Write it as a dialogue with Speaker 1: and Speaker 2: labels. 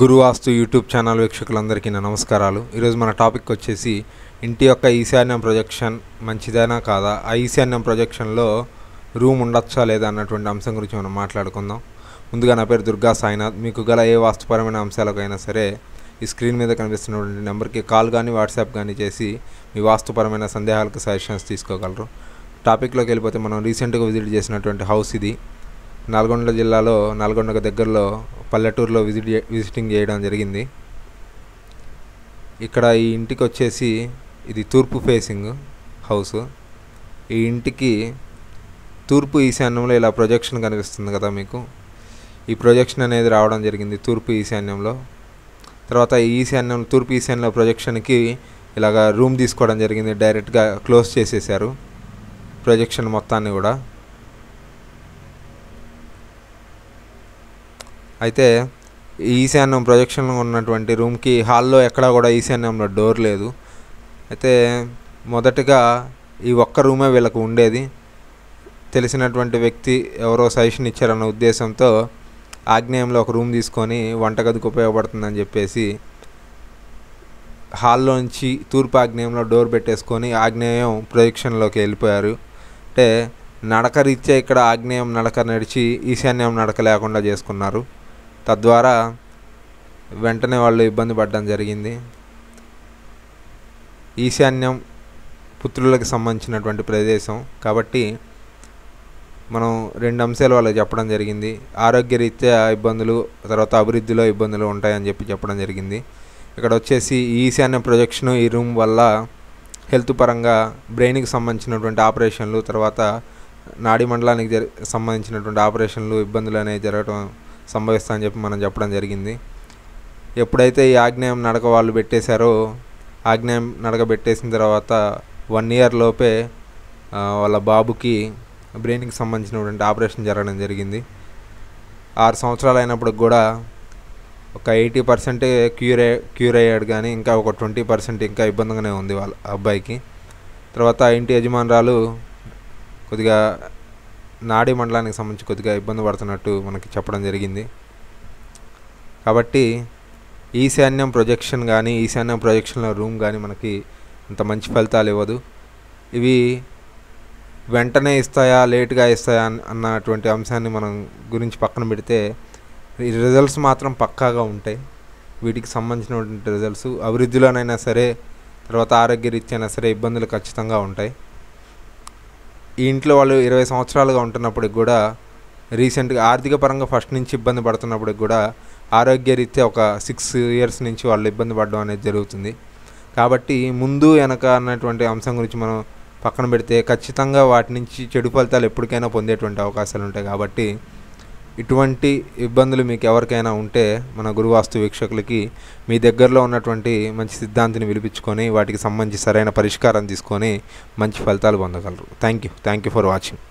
Speaker 1: గురువాస్తు YouTube channel వీక్షకులందరికీ నా నమస్కారాలు ఈరోజు మన టాపిక్ వచ్చేసి ఇంటి యొక్క ఈశాన్యం ప్రొజెక్షన్ మంచిదేనా కాదా ఆ ఈశాన్యం ప్రొజెక్షన్లో రూమ్ ఉండొచ్చా లేదా అన్నటువంటి అంశం గురించి మనం మాట్లాడుకుందాం ముందుగా నా పేరు దుర్గా సాయినాథ్ మీకు గల ఏ వాస్తుపరమైన అంశాలకైనా సరే ఈ స్క్రీన్ మీద కనిపిస్తున్నటువంటి నెంబర్కి కాల్ కానీ వాట్సాప్ కానీ చేసి మీ వాస్తుపరమైన సందేహాలకు సజెషన్స్ తీసుకోగలరు టాపిక్లోకి వెళ్ళిపోతే మనం రీసెంట్గా విజిట్ చేసినటువంటి హౌస్ ఇది నల్గొండ జిల్లాలో నల్గొండకు దగ్గరలో పల్లెటూరులో విజిట్ విజిటింగ్ చేయడం జరిగింది ఇక్కడ ఈ ఇంటికి వచ్చేసి ఇది తూర్పు ఫేసింగ్ హౌస్ ఈ ఇంటికి తూర్పు ఈశాన్యంలో ఇలా ప్రొజెక్షన్ కనిపిస్తుంది కదా మీకు ఈ ప్రొజెక్షన్ అనేది రావడం జరిగింది తూర్పు ఈశాన్యంలో తర్వాత ఈశాన్యం తూర్పు ఈశాన్యంలో ప్రొజెక్షన్కి ఇలాగ రూమ్ తీసుకోవడం జరిగింది డైరెక్ట్గా క్లోజ్ చేసేసారు ప్రొజెక్షన్ మొత్తాన్ని కూడా అయితే ఈశాన్యం ప్రొజెక్షన్లో ఉన్నటువంటి రూమ్కి హాల్లో ఎక్కడా కూడా ఈశాన్యంలో డోర్ లేదు అయితే మొదటగా ఈ ఒక్క రూమే వీళ్ళకు ఉండేది తెలిసినటువంటి వ్యక్తి ఎవరో సజెషన్ ఇచ్చారన్న ఉద్దేశంతో ఆగ్నేయంలో ఒక రూమ్ తీసుకొని వంటగదికి ఉపయోగపడుతుందని చెప్పేసి హాల్లో నుంచి తూర్పు ఆగ్నేయంలో డోర్ పెట్టేసుకొని ఆగ్నేయం ప్రొజెక్షన్లోకి వెళ్ళిపోయారు అంటే నడక రీత్యా ఇక్కడ ఆగ్నేయం నడక నడిచి ఈశాన్యం నడక లేకుండా చేసుకున్నారు తద్వారా వెంటనే వాళ్ళు ఇబ్బంది పడడం జరిగింది ఈశాన్యం పుత్రులకు సంబంధించినటువంటి ప్రదేశం కాబట్టి మనం రెండు అంశాలు వాళ్ళకి చెప్పడం జరిగింది ఆరోగ్యరీత్యా ఇబ్బందులు తర్వాత అభివృద్ధిలో ఇబ్బందులు ఉంటాయని చెప్పి చెప్పడం జరిగింది ఇక్కడ వచ్చేసి ఈశాన్య ప్రొజెక్షన్ ఈ రూమ్ వల్ల హెల్త్ పరంగా బ్రెయిన్కి సంబంధించినటువంటి ఆపరేషన్లు తర్వాత నాడీ మండలానికి సంబంధించినటువంటి ఆపరేషన్లు ఇబ్బందులు అనేవి జరగడం సంభవిస్తా అని చెప్పి మనం చెప్పడం జరిగింది ఎప్పుడైతే ఈ ఆగ్నేయం నడక వాళ్ళు పెట్టేశారో ఆగ్నేయం నడక పెట్టేసిన తర్వాత వన్ ఇయర్ లోపే వాళ్ళ బాబుకి బ్రెయిన్కి సంబంధించినటువంటి ఆపరేషన్ జరగడం జరిగింది ఆరు సంవత్సరాలు అయినప్పుడు కూడా ఒక ఎయిటీ పర్సెంటే క్యూర్ క్యూర్ అయ్యాడు కానీ ఇంకా ఒక ట్వంటీ పర్సెంట్ ఇంకా ఇబ్బందిగానే ఉంది వాళ్ళ అబ్బాయికి తర్వాత ఇంటి యజమానురాలు కొద్దిగా నాడి మండలానికి సంబంధించి కొద్దిగా ఇబ్బంది పడుతున్నట్టు మనకి చెప్పడం జరిగింది కాబట్టి ఈశాన్యం ప్రొజెక్షన్ కానీ ఈశాన్యం ప్రొజెక్షన్లో రూమ్ కానీ మనకి అంత మంచి ఫలితాలు ఇవ్వదు ఇవి వెంటనే ఇస్తాయా లేట్గా ఇస్తాయా అన్నటువంటి అంశాన్ని మనం గురించి పక్కన పెడితే ఈ రిజల్ట్స్ మాత్రం పక్కాగా ఉంటాయి వీటికి సంబంధించినటువంటి రిజల్ట్స్ అభివృద్ధిలోనైనా సరే తర్వాత ఆరోగ్య అయినా సరే ఇబ్బందులు ఖచ్చితంగా ఉంటాయి ఈ ఇంట్లో వాళ్ళు ఇరవై సంవత్సరాలుగా ఉంటున్నప్పటికి కూడా రీసెంట్గా ఆర్థిక పరంగా ఫస్ట్ నుంచి ఇబ్బంది పడుతున్నప్పటికి కూడా ఆరోగ్య రీత్యా ఒక సిక్స్ ఇయర్స్ నుంచి వాళ్ళు ఇబ్బంది పడడం అనేది జరుగుతుంది కాబట్టి ముందు వెనక అన్నటువంటి అంశం గురించి మనం పక్కన పెడితే ఖచ్చితంగా వాటి నుంచి చెడు ఫలితాలు ఎప్పటికైనా పొందేటువంటి అవకాశాలు ఉంటాయి కాబట్టి ఇటువంటి ఇబ్బందులు మీకు ఎవరికైనా ఉంటే మన గురువాస్తు వీక్షకులకి మీ దగ్గరలో ఉన్నటువంటి మంచి సిద్ధాంతిని విలిపించుకొని వాటికి సంబంధించి సరైన పరిష్కారం తీసుకొని మంచి ఫలితాలు పొందగలరు thank you thank you for watching